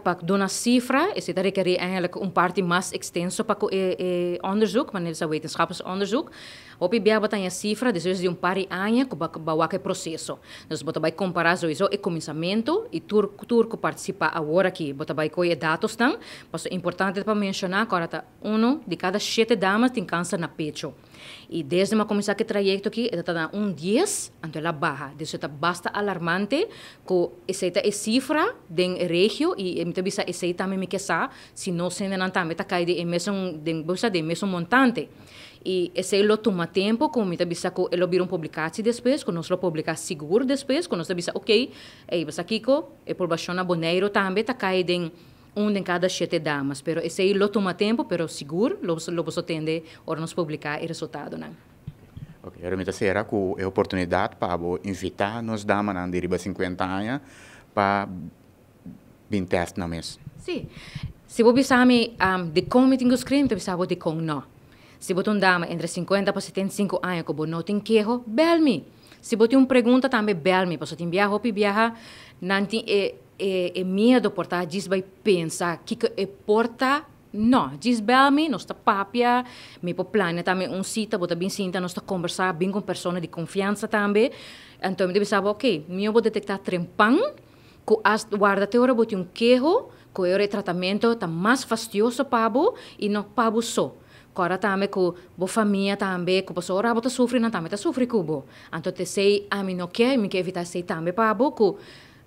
Pak dona cifra e se dat ik eigenlijk een party mas extenso para eh, eh, onderzoek, maar net wetenschapsonderzoek. Op je biaba tanya cifra, dus de um pari anya com bawaque processo. Dus bota vai comparar sowieso o começamento e turco turco participa agora aqui. Bota vai coi dados tan, mas é importante para mencionar que agora um de cada sete damas tem câncer na pecho. E desde uma começar que trajeto aqui, está dando um 10 então até lá barra. Então, basta alarmante que essa cifra den regio e permite visa esse também me quesa, se não se nenantame tá caide de é mesmo de bolsa de mesmo montante. E esse lo é toma tempo, como me visa co elo biron publicaci depois, com nós lo publica seguro depois, com nós visa OK, ei, você Kiko, e por baixo na boneiro também tá caído em um de cada sete damas, pero esse lo é toma tempo, pero seguro, lo lo posso tende ora nos publicar o resultado, né? Ok, realmente será que é oportunidade para invitar nos damas na né, Deriba 50 anos para Bintásnamis. Sí. Si vos pisami um, de me tengo screen, te pisavo de cómo no. Si vos tundama entre 50 y 75 años, como no te quejo, belmi. Si vos tienes una pregunta, también belmi. Porque si viajo, pi viaja, Nanti e, eh, eh, miedo portar, diz vai pensar, que que importa? porta No, diz belmi, no está papia, me po plane también un sitio, bota también sinta, nuestra está conversar con con pessoa de confianza también. Entonces me pensava, ok, eu vou detectar trempan, guarda te ora boti um quejo, que ora tratamento tá mais fastidioso pabo e não pabo só. Agora também co a família também, co a pessoa ora bota sofre, não também tá sofre cubo. Então te sei a mim não quer, me quer evitar sei também pabo que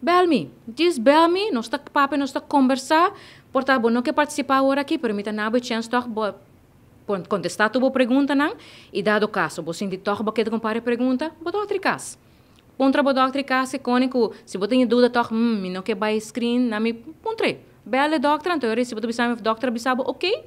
Belmi, diz Belmi, nós está papo, nós está conversar, portanto, não quer participar agora aqui, permita nabo chance toch contestar a bo pergunta não e dado o caso, você sentir toch, porque te compare a pergunta, bota outra caso Contrabodoctre case cônico, se você tem dúvida, toque, hum, mm, não que vai screen, na me pontre. Bele doctor, anterior, se você bisame, doctor bisabo, ok?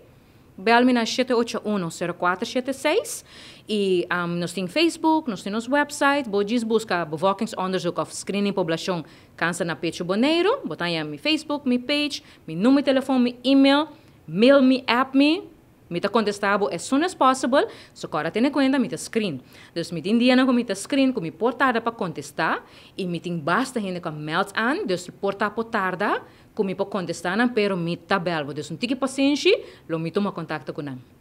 Bele mina 781-0476 e um, nós temos Facebook, nós temos website, bodis busca bevokings onderzoek of screening população câncer na pecho boneiro, botanha mi Facebook, mi page, meu número de telefone, meu email mail me, app me, मिता contestavo as soon as possible, so agora tem conta mita screen. Dus mita indiana com mita screen, com mi portada para contestar, e mita basta ainda com melt an, dus porta po tarda, com mi po contestar, pero mita belvo, dus um tiki paciência, lo mito uma contacto com nós.